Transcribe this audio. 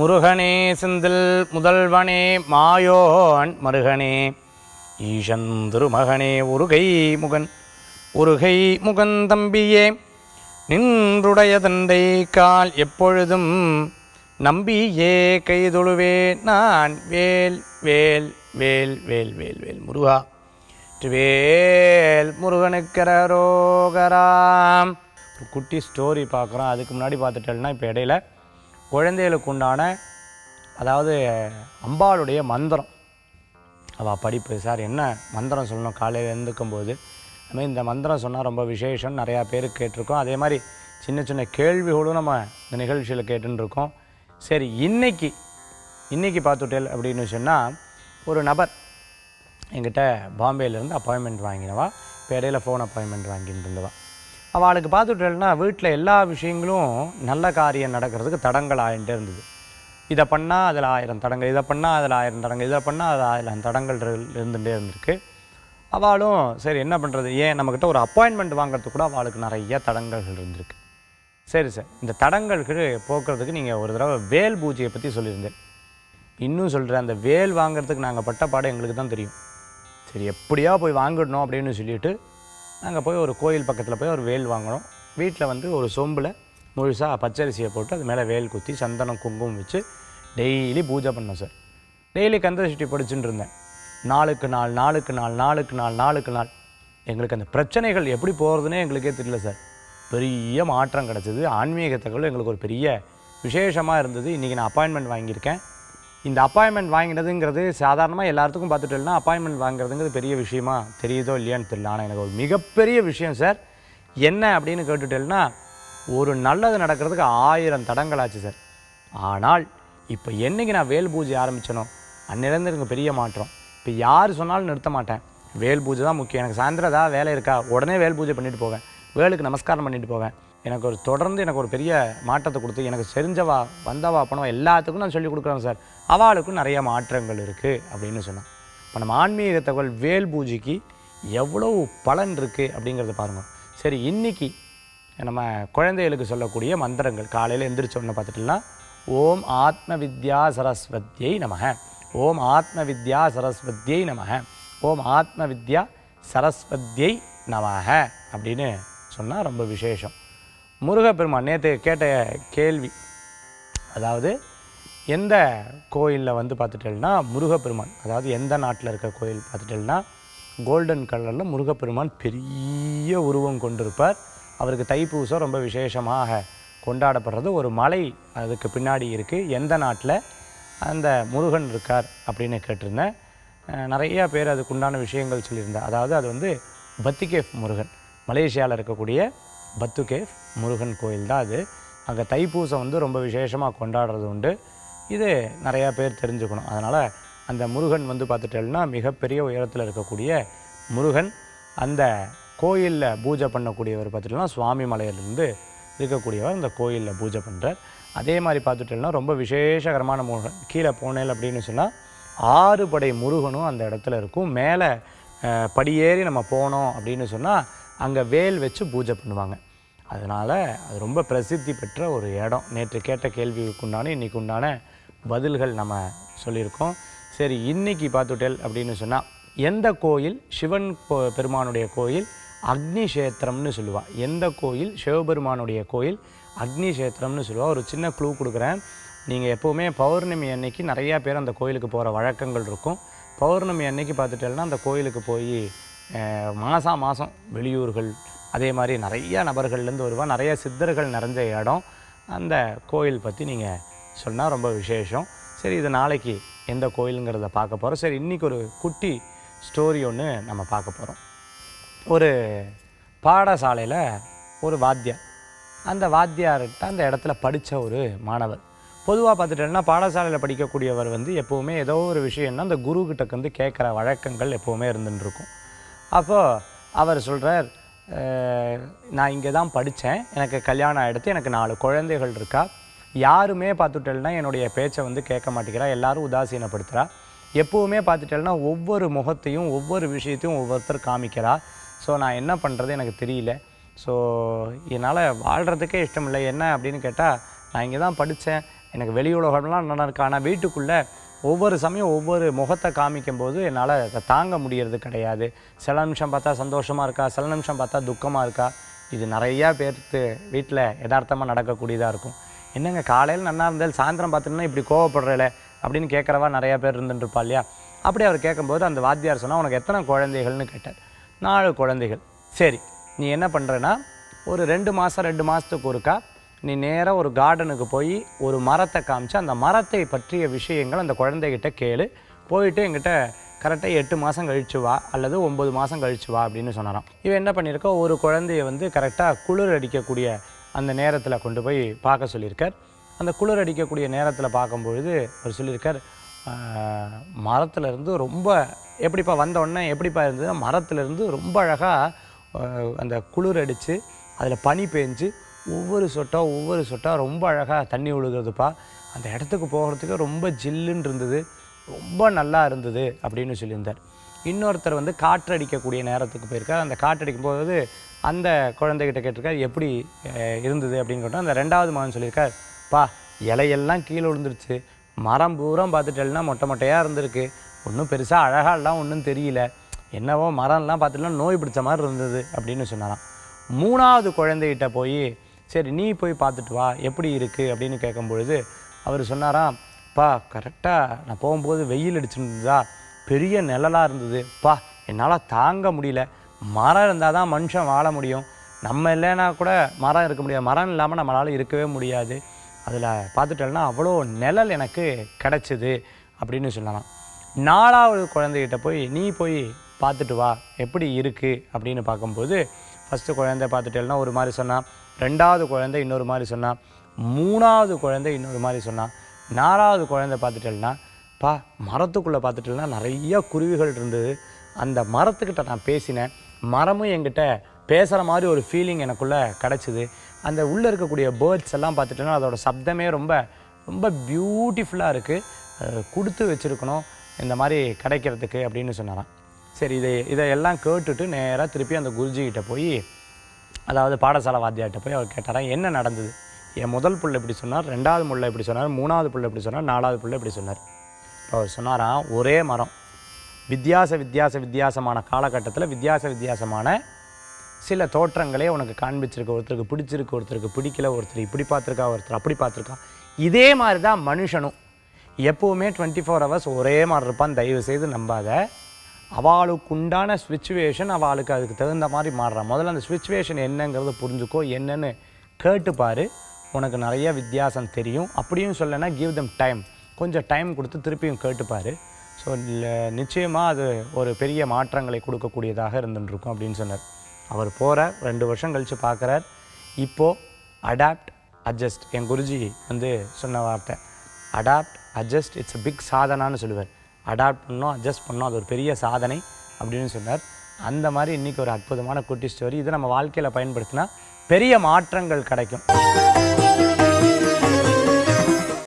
முருகனே செந்தில் முதல்வனே மாயோன் மருகனே ஈஷன் திருமகனே உருகை முகன் உருகை முகன் தம்பியே நின்றுடைய தந்தை கால் எப்பொழுதும் நம்பியே கைதொழுவே நான் வேல் வேல் வேல் வேல் வேல் வேல் முருகா வேல் முருகனுக்கரோகராம் குட்டி ஸ்டோரி பார்க்குறோம் அதுக்கு முன்னாடி பார்த்துட்டேன்னா இப்போ இடையில குழந்தைகளுக்கு உண்டான அதாவது அம்பாளுடைய மந்திரம் அவள் படிப்பு சார் என்ன மந்திரம் சொல்லணும் காலையில் எழுந்துக்கும்போது அதுமாதிரி இந்த மந்திரம் சொன்னால் ரொம்ப விசேஷம் நிறையா பேர் கேட்டிருக்கோம் அதே மாதிரி சின்ன சின்ன கேள்விகளும் நம்ம இந்த நிகழ்ச்சியில் கேட்டுருக்கோம் சரி இன்றைக்கி இன்றைக்கி பார்த்துட்டே அப்படின்னு சொன்னால் ஒரு நபர் எங்கிட்ட பாம்பேலேருந்து அப்பாயின்மெண்ட் வாங்கினவா இப்போ ஃபோன் அப்பாயின்மெண்ட் வாங்கிட்டு இருந்தவா அவளுக்கு பார்த்துட்டேன்னா வீட்டில் எல்லா விஷயங்களும் நல்ல காரியம் நடக்கிறதுக்கு தடங்கள் ஆகிட்டு இருந்தது இதை பண்ணால் அதில் ஆயிரம் தடங்கள் இதை பண்ணால் அதில் ஆயிரம் தடங்கள் இதை பண்ணால் அதில் ஆயிரம் தடங்கள் இருந்துகிட்டே இருந்திருக்கு அவளும் சரி என்ன பண்ணுறது ஏன் நம்மக்கிட்ட ஒரு அப்பாயின்மெண்ட் வாங்குறதுக்கு கூட அவளுக்கு நிறைய தடங்கல்கள் இருந்திருக்கு சரி சார் இந்த தடங்கல்கள் போக்குறதுக்கு நீங்கள் ஒரு தடவை வேல் பூஜையை பற்றி சொல்லியிருந்தேன் இன்னும் சொல்கிறேன் அந்த வேல் வாங்குறதுக்கு நாங்கள் பட்ட பாடம் எங்களுக்கு தான் தெரியும் சரி எப்படியா போய் வாங்கிடணும் அப்படின்னு சொல்லிட்டு நாங்கள் போய் ஒரு கோயில் பக்கத்தில் போய் ஒரு வேல் வாங்கினோம் வீட்டில் வந்து ஒரு சொம்பில் முழுசாக பச்சரிசியை போட்டு அது மேலே வேல் குத்தி சந்தனம் குங்குமம் வச்சு டெய்லி பூஜை பண்ணோம் சார் டெய்லி கந்தசஷ்டி படிச்சுட்டு இருந்தேன் நாளுக்கு நாள் நாளுக்கு நாள் நாளுக்கு நாள் நாளுக்கு நாள் எங்களுக்கு அந்த பிரச்சனைகள் எப்படி போகிறதுனே எங்களுக்கே தெரியல சார் பெரிய மாற்றம் கிடச்சிது ஆன்மீகத்தகவல் எங்களுக்கு ஒரு பெரிய விசேஷமாக இருந்தது இன்றைக்கி நான் அப்பாயின்மெண்ட் வாங்கியிருக்கேன் இந்த அப்பாயின்மெண்ட் வாங்கினதுங்கிறது சாதாரணமாக எல்லாத்துக்கும் பார்த்துட்டோம்னா அப்பாயின்மெண்ட் வாங்குறதுங்கிறது பெரிய விஷயமா தெரியுதோ இல்லையான்னு தெரியல ஆனால் எனக்கு ஒரு மிகப்பெரிய விஷயம் சார் என்ன அப்படின்னு கேட்டுட்டேன்னா ஒரு நல்லது நடக்கிறதுக்கு ஆயிரம் தடங்கள் ஆச்சு சார் ஆனால் இப்போ என்றைக்கு நான் வேல் பூஜை ஆரம்பித்தனோ அன்னிலேருந்து எனக்கு பெரிய மாற்றம் இப்போ யார் சொன்னாலும் நிறுத்த மாட்டேன் வேல் பூஜை தான் முக்கியம் எனக்கு சாயந்தரம் ஏதாவது வேலை இருக்கா உடனே வேல் பூஜை பண்ணிவிட்டு போவேன் வேலுக்கு நமஸ்காரம் பண்ணிவிட்டு போவேன் எனக்கு ஒரு தொடர்ந்து எனக்கு ஒரு பெரிய மாற்றத்தை கொடுத்து எனக்கு செஞ்சவா வந்தவா போனவா எல்லாத்துக்கும் நான் சொல்லி கொடுக்குறேன் சார் அவளுக்கும் நிறைய மாற்றங்கள் இருக்குது அப்படின்னு சொன்னான் இப்போ நம்ம ஆன்மீக தகவல் வேல் பூஜைக்கு எவ்வளோ பலன் இருக்குது அப்படிங்கிறத பாருங்கள் சரி இன்றைக்கி நம்ம குழந்தைகளுக்கு சொல்லக்கூடிய மந்திரங்கள் காலையில் எந்திரிச்சோன்னு பார்த்துட்டுலாம் ஓம் ஆத்ம வித்யா சரஸ்வத்தியை நமக ஓம் ஆத்ம வித்யா சரஸ்வத்தியை நமக ஓம் ஆத்ம வித்யா சரஸ்வத்தியை நமக அப்படின்னு சொன்னால் ரொம்ப விசேஷம் முருகப்பெருமான் நேற்று கேட்ட கேள்வி அதாவது எந்த கோயிலில் வந்து பார்த்துட்டேன்னா முருகப்பெருமான் அதாவது எந்த நாட்டில் இருக்க கோயில் பார்த்துட்டேன்னா கோல்டன் கலரில் முருகப்பெருமான் பெரிய உருவம் கொண்டிருப்பார் அவருக்கு தைப்பூசம் ரொம்ப விசேஷமாக கொண்டாடப்படுறது ஒரு மலை அதுக்கு பின்னாடி இருக்குது எந்த நாட்டில் அந்த முருகன் இருக்கார் அப்படின்னு கேட்டிருந்தேன் நிறையா பேர் அதுக்குண்டான விஷயங்கள் சொல்லியிருந்தேன் அதாவது அது வந்து பத்திகேஃப் முருகன் மலேசியாவில் இருக்கக்கூடிய பத்து கேவ் முருகன் கோயில் தான் அது அங்கே தைப்பூசம் வந்து ரொம்ப விசேஷமாக கொண்டாடுறது உண்டு இது நிறையா பேர் தெரிஞ்சுக்கணும் அதனால் அந்த முருகன் வந்து பார்த்துட்டேன்னா மிகப்பெரிய உயரத்தில் இருக்கக்கூடிய முருகன் அந்த கோயிலில் பூஜை பண்ணக்கூடியவர் பார்த்துட்டோம்னா சுவாமி மலையிலிருந்து இருக்கக்கூடியவர் அந்த கோயிலில் பூஜை பண்ணுறார் அதே மாதிரி பார்த்துட்டேன்னா ரொம்ப விசேஷகரமான முருகன் கீழே போனேல் அப்படின்னு சொன்னால் ஆறு படை முருகனும் அந்த இடத்துல இருக்கும் மேலே படியேறி நம்ம போனோம் அப்படின்னு சொன்னால் அங்கே வேல் வச்சு பூஜை பண்ணுவாங்க அதனால் அது ரொம்ப பிரசித்தி பெற்ற ஒரு இடம் நேற்று கேட்ட கேள்விக்கு உண்டான இன்றைக்கு உண்டான பதில்கள் நம்ம சொல்லியிருக்கோம் சரி இன்றைக்கி பார்த்துட்டேல் அப்படின்னு சொன்னால் எந்த கோயில் சிவன் கோ பெருமானுடைய கோயில் அக்னி சேத்திரம்னு சொல்லுவாள் எந்த கோயில் சிவபெருமானுடைய கோயில் அக்னி சேத்திரம்னு சொல்லுவாள் ஒரு சின்ன க்ளூ கொடுக்குறேன் நீங்கள் எப்போவுமே பௌர்ணமி அன்னைக்கு நிறையா பேர் அந்த கோயிலுக்கு போகிற வழக்கங்கள் இருக்கும் பௌர்ணமி அன்னைக்கு பார்த்துட்டேன்னா அந்த கோயிலுக்கு போய் மாதம் மாதம் வெளியூர்கள் அதே மாதிரி நிறைய நபர்கள்லேருந்து வருவான் நிறைய சித்தர்கள் நிறைஞ்ச இடம் அந்த கோயில் பற்றி நீங்கள் சொன்னால் ரொம்ப விசேஷம் சரி இது நாளைக்கு எந்த கோயிலுங்கிறத பார்க்க போகிறோம் சரி இன்றைக்கி ஒரு குட்டி ஸ்டோரி ஒன்று நம்ம பார்க்க போகிறோம் ஒரு பாடசாலையில் ஒரு வாத்தியம் அந்த வாத்தியார்கிட்ட அந்த இடத்துல படித்த ஒரு மாணவர் பொதுவாக பார்த்துட்டேன்னா பாடசாலையில் படிக்கக்கூடியவர் வந்து எப்போவுமே ஏதோ ஒரு விஷயம்னா அந்த குருக்கிட்ட வந்து கேட்குற வழக்கங்கள் எப்போவுமே இருந்துட்டுருக்கும் அப்போது அவர் சொல்கிறார் நான் இங்கே தான் படித்தேன் எனக்கு கல்யாணம் ஆகிடுத்து எனக்கு நாலு குழந்தைகள் இருக்கா யாருமே பார்த்துட்டேன்னா என்னுடைய பேச்சை வந்து கேட்க மாட்டேங்கிறா எல்லாரும் உதாசீனப்படுத்துகிறா எப்போவுமே பார்த்துட்டேன்னா ஒவ்வொரு முகத்தையும் ஒவ்வொரு விஷயத்தையும் ஒவ்வொருத்தர் காமிக்கிறா ஸோ நான் என்ன பண்ணுறது எனக்கு தெரியல ஸோ என்னால் வாழ்கிறதுக்கே இஷ்டம் இல்லை என்ன அப்படின்னு கேட்டால் நான் இங்கே தான் படித்தேன் எனக்கு வெளி உலகம்லாம் நல்லா இருக்கா ஆனால் வீட்டுக்குள்ளே ஒவ்வொரு சமயம் ஒவ்வொரு முகத்தை காமிக்கும்போது என்னால் அதை தாங்க முடியறது கிடையாது சில நிமிஷம் பார்த்தா சந்தோஷமாக இருக்கா சில நிமிஷம் பார்த்தா துக்கமாக இருக்கா இது நிறையா பேர்த்து வீட்டில் யதார்த்தமாக நடக்கக்கூடியதாக இருக்கும் என்னங்க காலையில் நல்லா இருந்தால் சாயந்தரம் பார்த்தீங்கன்னா இப்படி கோவப்படுறல அப்படின்னு கேட்குறவா நிறையா பேர் இருந்துட்டுருப்பா இல்லையா அப்படி அவர் கேட்கும்போது அந்த வாத்தியார் சொன்னால் உனக்கு எத்தனை குழந்தைகள்னு கேட்டார் நாலு குழந்தைகள் சரி நீ என்ன பண்ணுறேன்னா ஒரு ரெண்டு மாதம் ரெண்டு மாதத்துக்கு ஒருக்கா நீ நேராக ஒரு கார்டனுக்கு போய் ஒரு மரத்தை காமிச்சு அந்த மரத்தை பற்றிய விஷயங்கள் அந்த குழந்தைகிட்ட கேளு போயிட்டு எங்கிட்ட கரெக்டாக எட்டு மாதம் கழிச்சு வா அல்லது ஒம்பது மாதம் கழிச்சு வா அப்படின்னு சொன்னாராம் இவன் என்ன பண்ணியிருக்கோ ஒரு குழந்தைய வந்து கரெக்டாக குளிர் அடிக்கக்கூடிய அந்த நேரத்தில் கொண்டு போய் பார்க்க சொல்லியிருக்கார் அந்த குளிர் அடிக்கக்கூடிய நேரத்தில் பார்க்கும்பொழுது அவர் சொல்லியிருக்கார் மரத்துலேருந்து ரொம்ப எப்படிப்பா வந்தோடனே எப்படிப்பா இருந்ததுன்னா மரத்துலேருந்து ரொம்ப அழகாக அந்த குளிர் அடித்து அதில் பனி பேஞ்சு ஒவ்வொரு சொட்டா ஒவ்வொரு சொட்டா ரொம்ப அழகாக தண்ணி விழுகிறதுப்பா அந்த இடத்துக்கு போகிறதுக்கு ரொம்ப ஜில்லுன்னு இருந்தது ரொம்ப நல்லா இருந்தது அப்படின்னு சொல்லியிருந்தார் இன்னொருத்தர் வந்து காற்றடிக்கக்கூடிய நேரத்துக்கு போயிருக்கார் அந்த காற்றடிக்கும் போது அந்த குழந்தைகிட்ட கேட்டிருக்கார் எப்படி இருந்தது அப்படின்னு கேட்டால் அந்த ரெண்டாவது மகன் சொல்லியிருக்கார் பா இலையெல்லாம் கீழே விழுந்துருச்சு மரம் பூரம் பார்த்துட்டேன்னா மொட்டை மொட்டையாக இருந்திருக்கு ஒன்றும் பெருசாக அழகாலாம் ஒன்றும் தெரியல என்னவோ மரம்லாம் பார்த்துட்டுலாம் நோய் பிடிச்ச மாதிரி இருந்தது அப்படின்னு சொன்னாராம் மூணாவது குழந்தைகிட்ட போய் சரி நீ போய் பார்த்துட்டு வா எப்படி இருக்குது அப்படின்னு கேட்கும்பொழுது அவர் சொன்னாராம் பா கரெக்டாக நான் போகும்போது வெயில் அடிச்சிருந்ததா பெரிய நிழலாக இருந்தது பா என்னால் தாங்க முடியல மரம் இருந்தால் தான் மனுஷன் வாழ முடியும் நம்ம இல்லைன்னா கூட மரம் இருக்க முடியாது மரம் இல்லாமல் நம்மளால் இருக்கவே முடியாது அதில் பார்த்துட்டோம்னா அவ்வளோ நிழல் எனக்கு கிடச்சிது அப்படின்னு சொல்லலாம் நாலாவது குழந்தைகிட்ட போய் நீ போய் பார்த்துட்டு வா எப்படி இருக்குது அப்படின்னு பார்க்கும்போது ஃபஸ்ட்டு குழந்தை பார்த்துட்டேன்னா ஒரு மாதிரி சொன்னான் ரெண்டாவது குழந்தை இன்னொரு மாதிரி சொன்னான் மூணாவது குழந்தை இன்னொரு மாதிரி சொன்னான் நாலாவது குழந்தை பார்த்துட்டேன்னா பா மரத்துக்குள்ளே பார்த்துட்டேன்னா நிறையா குருவிகள் இருந்தது அந்த மரத்துக்கிட்ட நான் பேசினேன் மரமும் என்கிட்ட பேசுகிற மாதிரி ஒரு ஃபீலிங் எனக்குள்ளே கிடச்சிது அந்த உள்ளே இருக்கக்கூடிய பேர்ட்ஸ் எல்லாம் பார்த்துட்டேன்னா அதோடய சப்தமே ரொம்ப ரொம்ப பியூட்டிஃபுல்லாக இருக்குது கொடுத்து வச்சுருக்கணும் இந்த மாதிரி கிடைக்கிறதுக்கு அப்படின்னு சொன்னாரான் சரி இதை இதையெல்லாம் கேட்டுட்டு நேராக திருப்பி அந்த குருஜிக்கிட்ட போய் அதாவது பாடசாலை வாத்தியார்கிட்ட போய் அவர் கேட்டாரா என்ன நடந்தது என் முதல் புள்ள இப்படி சொன்னார் ரெண்டாவது முள்ள இப்படி சொன்னார் மூணாவது புள்ள இப்படி சொன்னார் நாலாவது பிள்ளை இப்படி சொன்னார் இப்போ அவர் சொன்னாராம் ஒரே மரம் வித்தியாச வித்தியாச வித்தியாசமான காலகட்டத்தில் வித்தியாச வித்தியாசமான சில தோற்றங்களே உனக்கு காண்பிச்சிருக்க ஒருத்தருக்கு பிடிச்சிருக்கு ஒருத்தருக்கு பிடிக்கல ஒருத்தர் இப்படி பார்த்துருக்கா ஒருத்தர் அப்படி பார்த்துருக்கா இதே மாதிரி தான் மனுஷனும் எப்போவுமே டுவெண்ட்டி ஃபோர் ஹவர்ஸ் ஒரே மாதிரி இருப்பான் தயவு செய்து நம்பாத அவளுக்கு உண்டான சுச்சுவேஷன் அவளுக்கு அதுக்கு தகுந்த மாதிரி மாறுறான் முதல்ல அந்த சுச்சுவேஷன் என்னங்கிறத புரிஞ்சுக்கோ என்னன்னு கேட்டுப்பார் உனக்கு நிறைய வித்தியாசம் தெரியும் அப்படியும் சொல்லனா கிவ் தம் டைம் கொஞ்சம் டைம் கொடுத்து திருப்பியும் கேட்டுப்பார் ஸோ நிச்சயமாக அது ஒரு பெரிய மாற்றங்களை கொடுக்கக்கூடியதாக இருந்துருக்கும் அப்படின்னு சொன்னார் அவர் போகிற ரெண்டு வருஷம் கழித்து பார்க்குறார் இப்போது அடாப்ட் அட்ஜஸ்ட் என் குருஜி வந்து சொன்ன வார்த்தை அடாப்ட் அட்ஜஸ்ட் இட்ஸ் பிக் சாதனான்னு சொல்லுவார் அடாப்ட் பண்ணோம் அட்ஜஸ்ட் பண்ணோம் அது ஒரு பெரிய சாதனை அப்படின்னு சொன்னார் அந்த மாதிரி இன்றைக்கி ஒரு அற்புதமான குட்டி ஸ்டோரி இதை நம்ம வாழ்க்கையில் பயன்படுத்தினா பெரிய மாற்றங்கள் கிடைக்கும்